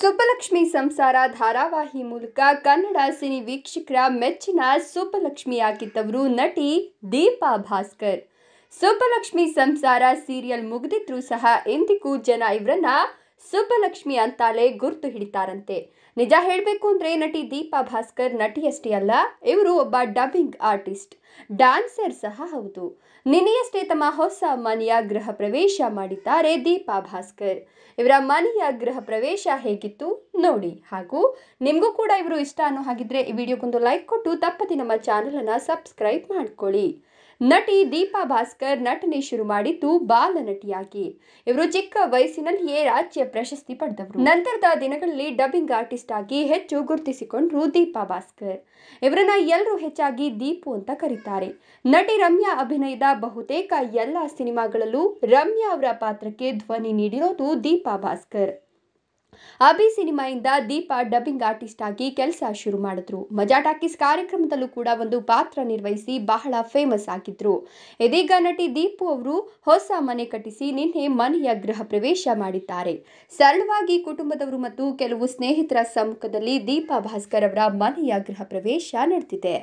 ಸುಬ್ಬಲಕ್ಷ್ಮಿ ಸಂಸಾರ ಧಾರಾವಾಹಿ ಮೂಲಕ ಕನ್ನಡ ಸಿನಿ ವೀಕ್ಷಕರ ಮೆಚ್ಚಿನ ಸುಬ್ಬಲಕ್ಷ್ಮಿಯಾಗಿದ್ದವರು ನಟಿ ದೀಪಾ ಭಾಸ್ಕರ್ ಸುಬ್ಬಲಕ್ಷ್ಮಿ ಸಂಸಾರ ಸೀರಿಯಲ್ ಮುಗಿದಿದ್ರೂ ಸಹ ಎಂದಿಗೂ ಜನ ಇವರನ್ನ ಸುಬ್ಬಲಕ್ಷ್ಮಿ ಅಂತಾಲೆ ಗುರ್ತು ಹಿಡಿತಾರಂತೆ ನಿಜ ಹೇಳಬೇಕು ಅಂದರೆ ನಟಿ ದೀಪಾ ಭಾಸ್ಕರ್ ನಟಿಯಷ್ಟೇ ಅಲ್ಲ ಇವರು ಒಬ್ಬ ಡಬ್ಬಿಂಗ್ ಆರ್ಟಿಸ್ಟ್ ಡ್ಯಾನ್ಸರ್ ಸಹ ಹೌದು ನಿನ್ನೆಯಷ್ಟೇ ತಮ್ಮ ಹೊಸ ಮನೆಯ ಗೃಹ ಪ್ರವೇಶ ಮಾಡಿದ್ದಾರೆ ದೀಪಾ ಭಾಸ್ಕರ್ ಇವರ ಮನೆಯ ಗೃಹ ಪ್ರವೇಶ ಹೇಗಿತ್ತು ನೋಡಿ ಹಾಗೂ ನಿಮಗೂ ಕೂಡ ಇವರು ಇಷ್ಟ ಅನ್ನೋ ಹಾಗಿದ್ರೆ ಈ ವಿಡಿಯೋಗೊಂದು ಲೈಕ್ ಕೊಟ್ಟು ತಪ್ಪದೆ ನಮ್ಮ ಚಾನಲನ್ನು ಸಬ್ಸ್ಕ್ರೈಬ್ ಮಾಡ್ಕೊಳ್ಳಿ ನಟಿ ದೀಪಾ ಭಾಸ್ಕರ್ ನಟನೆ ಶುರು ಮಾಡಿದ್ದು ಬಾಲ ನಟಿಯಾಗಿ ಇವರು ಚಿಕ್ಕ ವಯಸ್ಸಿನಲ್ಲಿಯೇ ರಾಜ್ಯ ಪ್ರಶಸ್ತಿ ಪಡೆದವರು ನಂತರದ ದಿನಗಳಲ್ಲಿ ಡಬ್ಬಿಂಗ್ ಆರ್ಟಿಸ್ಟ್ ಆಗಿ ಹೆಚ್ಚು ಗುರುತಿಸಿಕೊಂಡ್ರು ದೀಪಾ ಭಾಸ್ಕರ್ ಇವರನ್ನ ಎಲ್ಲರೂ ಹೆಚ್ಚಾಗಿ ದೀಪು ಅಂತ ಕರೀತಾರೆ ನಟಿ ರಮ್ಯಾ ಅಭಿನಯದ ಬಹುತೇಕ ಎಲ್ಲ ಸಿನಿಮಾಗಳಲ್ಲೂ ರಮ್ಯಾ ಅವರ ಪಾತ್ರಕ್ಕೆ ಧ್ವನಿ ನೀಡಿರೋದು ದೀಪಾ ಭಾಸ್ಕರ್ ಅಭಿ ಸಿನಿಮಾಯಿಂದ ದೀಪಾ ಡಬ್ಬಿಂಗ್ ಆರ್ಟಿಸ್ಟ್ ಆಗಿ ಕೆಲಸ ಶುರು ಮಾಡಿದ್ರು ಮಜಾ ಟಾಕೀಸ್ ಕಾರ್ಯಕ್ರಮದಲ್ಲೂ ಕೂಡ ಒಂದು ಪಾತ್ರ ನಿರ್ವಹಿಸಿ ಬಹಳ ಫೇಮಸ್ ಆಗಿದ್ರು ಇದೀಗ ನಟಿ ದೀಪು ಅವರು ಹೊಸ ಮನೆ ಕಟ್ಟಿಸಿ ನಿನ್ನೆ ಮನೆಯ ಗೃಹ ಪ್ರವೇಶ ಮಾಡಿದ್ದಾರೆ ಸರಳವಾಗಿ ಕುಟುಂಬದವರು ಮತ್ತು ಕೆಲವು ಸ್ನೇಹಿತರ ಸಮ್ಮುಖದಲ್ಲಿ ದೀಪಾ ಭಾಸ್ಕರ್ ಅವರ ಮನೆಯ ಗೃಹ ಪ್ರವೇಶ ನಡೆದಿದೆ